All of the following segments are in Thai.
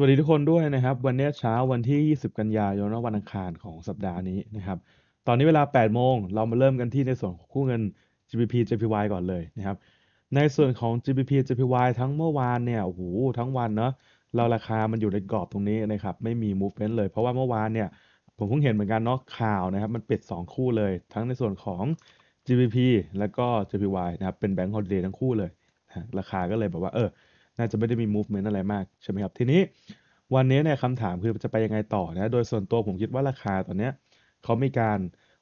สวัสดีทุกคนด้วยนะครับวันนี้เช้าวันที่ 20 กันยายนวันอังคารของสัปดาห์นี้นะครับตอนนี้เวลา 8 โมงเรามาเริ่มกันที่ในส่วนของคู่เงิน GBP JPY ก่อนเลยนะครับในส่วนของ GBP JPY ทั้งเมื่อวานเนี่ยโอ้โหทั้งวันเนาะเราราคามันอยู่ในกรอบตรงนี้นะครับไม่มี movement เลย เพราะว่าเมื่อวานเนี่ยผมเพิ่งเห็นเหมือนกันเนาะข่าวนะครับมันปิด 2 คู่เลย ทั้งในส่วนของ GBP แล้วก็ JPY นะครับเป็นแบงก์ฮอลเดย์ทั้งคู่เลยนะราคาก็เลยแบบว่าเออน่าจะไม่ได้มี movement อะไรมากใช่ไหมครับ ทีนี้วันนี้เนี่ยคำถามคือจะไปยังไงต่อนะ โดยส่วนตัวผมคิดว่าราคาตอนเนี้ยเขามีการ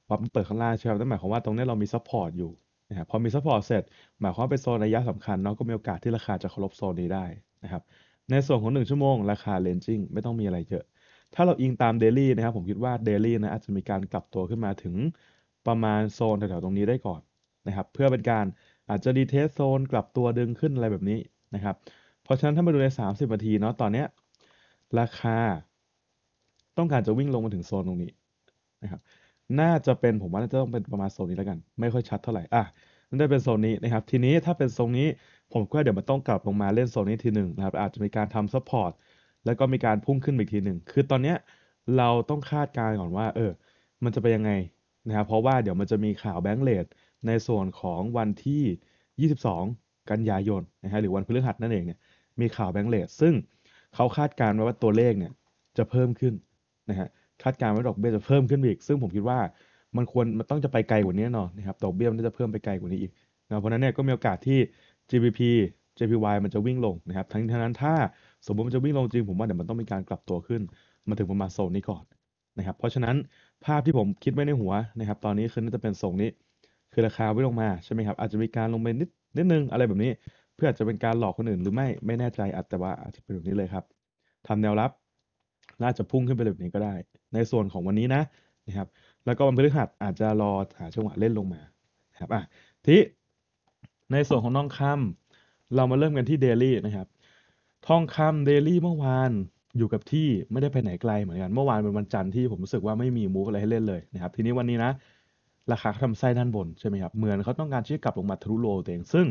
วับเปิดข้างล่างใช่ไหมนั่นหมายความว่าตรงนี้เรามีซัพพอร์ตอยู่นะครับ พอมีซัพพอร์ตเสร็จหมายความว่าเป็นโซนระยะสำคัญเนาะ ก็มีโอกาสที่ราคาจะเคารพโซนนี้ได้นะครับ ในส่วนของ 1 ชั่วโมงราคาเลนจิ้งไม่ต้องมีอะไรเยอะ ถ้าเราอิงตามเดลี่นะครับ ผมคิดว่าเดลี่นะอาจจะมีการกลับตัวขึ้นมาถึง ประมาณโซนแถวๆ ตรงนี้ได้ก่อนนะครับ เพื่อเป็นการอาจจะดีเทสโซนกลับตัวดึงขึ้นอะไรแบบนี้นะครับเพราะฉะนั้นถ้ามาดูใน30นาทีเนาะ ตอนนี้ราคาต้องการจะวิ่งลงมาถึงโซนตรงนี้นะครับ น่าจะเป็นผมว่าน่าจะต้องเป็นประมาณโซนนี้แล้วกัน ไม่ค่อยชัด เท่าไหร่ อ่ะนั่นจะเป็นโซนนี้นะครับ ทีนี้ถ้าเป็นโซนนี้ผมก็เดี๋ยวมันต้องกลับลงมาเล่นโซนนี้ทีหนึ่งนะครับ อาจจะมีการทำซัพพอร์ตแล้วก็มีการพุ่งขึ้นอีกทีหนึ่ง คือตอนเนี้ยเราต้องคาดการณ์ก่อนว่าเออ มันจะไปยังไงนะครับ เพราะว่าเดี๋ยวมันจะมีข่าวแบงก์เลดในส่วนของวันที่ 22 กันยายนนะฮะ หรือวันพฤหัสนั่นเองเนี่ยมีข่าวแบงก์เลทซึ่งเขาคาดการณ์ไว้ว่าตัวเลขเนี่ย จะเพิ่มขึ้นนะฮะคาดการณ์ไว้ดอกเบี้ยจะเพิ่มขึ้นอีก ซึ่งผมคิดว่ามันควรมันต้องจะไปไกลกว่านี้เน่ะอนนะครับดอกเบี้ยมันจะเพิ่มไปไกลกว่านี้อีกนะเพราะนั้นเนี่ยก็มีโอกาสที่ GBP JPY มันจะวิ่งลงนะครับทั้งทั้งนั้นถ้าสมมติมันจะวิ่งลงจริงผมว่าเดี๋ยวมันต้องมีการกลับตัวขึ้นมาถึงประมาณโซนนี้ก่อนนะครับเพราะฉะนั้นภาพที่ผมคิดไว้ในหัวนะครับตอนนี้คือน่าจะเป็นโซงนี้ คือราคาวิ่งลงมาใช่ไหมครับอาจจะมีการลงไปนิดนิดนึงอะไรแบบนี้เพื่อจะ เป็นการหลอกคนอื่น หรือ ไม่ไม่แน่ใจอาจจะว่าอาจจะเป็นแบบนี้เลยครับ ทำแนวรับ น่าจะพุ่งขึ้นไปแบบนี้ก็ได้ ในส่วนของวันนี้นะนะครับแล้วก็วันพฤหัสอาจจะรอหา่วงหวะเล่นลงมาครับอ่ะทีในส่วนของทองคำ เรามาเริ่มกันที่ เดลี่นะครับทองคำเดลี่เมื่อวานอยู่กับที่ไม่ได้ไปไหนไกล เหมือนกันเมื่อวานเป็นวันจันทร์ที่ผมรู้สึกว่าไม่มีมูฟอะไรให้เล่นเลยนะครับ ทีนี้วันนี้นะ ราคาทำไส้ด้านบนใช่ไหมครับเหมือนเขาต้องการชี้กลับลงมาทะลุโลตัวเองซึ่ง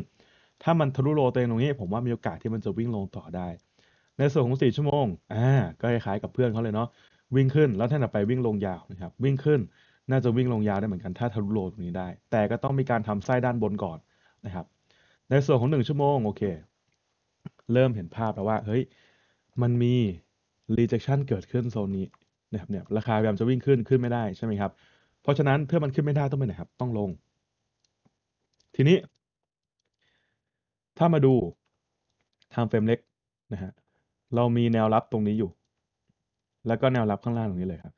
ถ้ามันทะลุโลตัวเองตรงนี้ผมว่ามีโอกาสที่มันจะวิ่งลงต่อได้ ในส่วนของ 4 ชั่วโมง อ่า ก็คล้ายๆกับเพื่อนเขาเลยเนาะ วิ่งขึ้นแล้วถ้าไปวิ่งลงยาวนะครับ วิ่งขึ้นน่าจะวิ่งลงยาวได้เหมือนกันถ้าทะลุโลตรงนี้ได้ แต่ก็ต้องมีการทำไส้ด้านบนก่อนนะครับ ในส่วนของ 1 ชั่วโมง โอเค เริ่มเห็นภาพแล้วว่า เฮ้ย มันมี rejection เกิดขึ้นโซนนี้นะครับเนี่ย ราคาพยายามจะวิ่งขึ้น ขึ้นไม่ได้ใช่ไหมครับ เพราะฉะนั้นเพื่อมันขึ้นไม่ได้ต้องไปไหนครับต้องลง ทีนี้ถ้ามาดูทางเฟรมเล็กนะฮะ เรามีแนวรับตรงนี้อยู่ แล้วก็แนวรับข้างล่างตรงนี้เลยครับ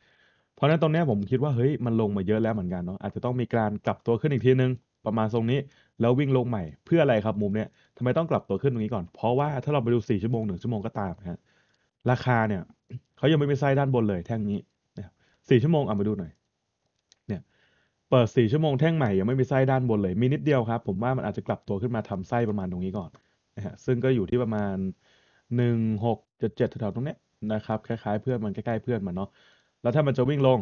เพราะนั้นตรงนี้ผมคิดว่าเฮ้ยมันลงมาเยอะแล้วเหมือนกันเนาะ อาจจะต้องมีการกลับตัวขึ้นอีกทีนึง ประมาณทรงนี้ แล้ววิ่งลงใหม่เพื่ออะไรครับมุมเนี้ยทำไมต้องกลับตัวขึ้นตรงนี้ก่อน เพราะว่าถ้าเราไปดู4ชั่วโมง1ชั่วโมงก็ตามฮะ ราคาเนี่ยเขายังไม่ไปได์ด้านบนเลยแท่งนี้นะสี่ชั่วโมงเอามาดูหน่อยเปิดสี่ชั่วโมงแท่งใหม่ยังไม่มีไส้ด้านบนเลยมีนิดเดียวครับ ผมว่ามันอาจจะกลับตัวขึ้นมาทำไส้ประมาณตรงนี้ก่อนนะฮะซึ่งก็อยู่ที่ประมาณหหนึ่งกจดเจ็ดแถวๆตรงเนี้ยนะครับคล้ายๆเพื่อน มันใกล้ๆเพื่อนมันเนาะแล้วถ้ามันจะวิ่งลง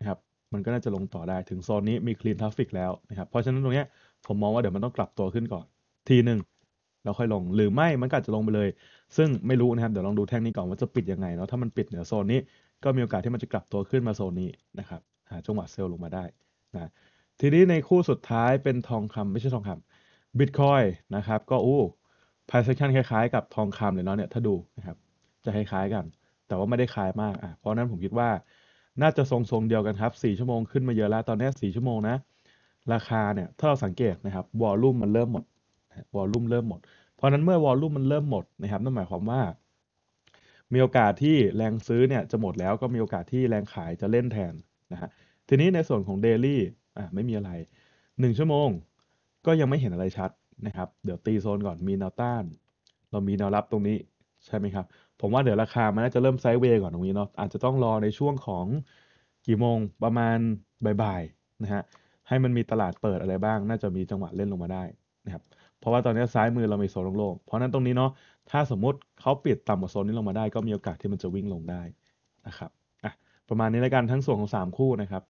นะครับมันก็น่าจะลงต่อได้ถึงโซนนี้มีคลีนทราฟฟิกแล้วนะครับเพราะฉะนั้นตรงเนี้ยผมมองว่าเดี๋ยวมันต้องกลับตัวขึ้นก่อนทีหนึ่งแล้วค่อยลงหรือไม่มันก็อาจจะลงไปเลย ซึ่งไม่รู้นะครับเดี๋ยวลองดูแท่งนี้ก่อนว่าจะปิดยังไงเนาะถ้ามันปิดเหนือโซนนี้ก็มีโอกาสที่มันจะกลับตัวขึ้นมาโซนนี้นะครับหาจังหวะเซลล์ลงมาได้นะทีนี้ในคู่สุดท้ายเป็นทองคำไม่ใช่ทองคำบิตคอยนะครับ ก็อู้พาร์ e a c t i คล้ายๆกับทองคำเลยเนาะเนี่ยถ้าดูนะครับ จะคล้ายๆกัน แต่ว่าไม่ได้คล้ายมากอ่ะเพราะนั้นผมคิดว่าน่าจะทรงๆเดียวกันครับ 4 ชั่วโมงขึ้นมาเยอะแล้ว ตอนนี้4ชั่วโมงนะ ราคาเนี่ยถ้าเราสังเกตนะครับวอลลุ่มมันเริ่มหมดวอลลุ่มเริ่มหมด เพราะนั้นเมื่อวอลลุ่มมันเริ่มหมดนะครับนั่นหมายความว่า มีโอกาสที่แรงซื้อเนี่ยจะหมดแล้วก็มีโอกาสที่แรงขายจะเล่นแทนนะฮะทีนี้ในส่วนของ Daily อ่าไม่มีอะไร 1 ชั่วโมงก็ยังไม่เห็นอะไรชัดนะครับเดี๋ยวตีโซนก่อนมีแนวต้าน เรามีแนวรับตรงนี้ใช่ไหมครับ ผมว่าเดี๋ยวราคามันน่าจะเริ่มไซด์เวย์ก่อนตรงนี้เนาะอาจจะต้องรอในช่วงของกี่โมงประมาณบ่ายๆนะฮะให้มันมีตลาดเปิดอะไรบ้าง น่าจะมีจังหวะเล่นลงมาได้นะครับ เพราะว่าตอนนี้ซ้ายมือเรามีโซนโล่งเพราะนั้นตรงนี้เนาะถ้าสมมติเขาปิดต่ำกว่าโซนนี้ลงมาได้ก็มีโอกาสที่มันจะวิ่งลงได้นะครับอ่ะประมาณนี้แล้วกันทั้งส่วนของ3คู่นะครับ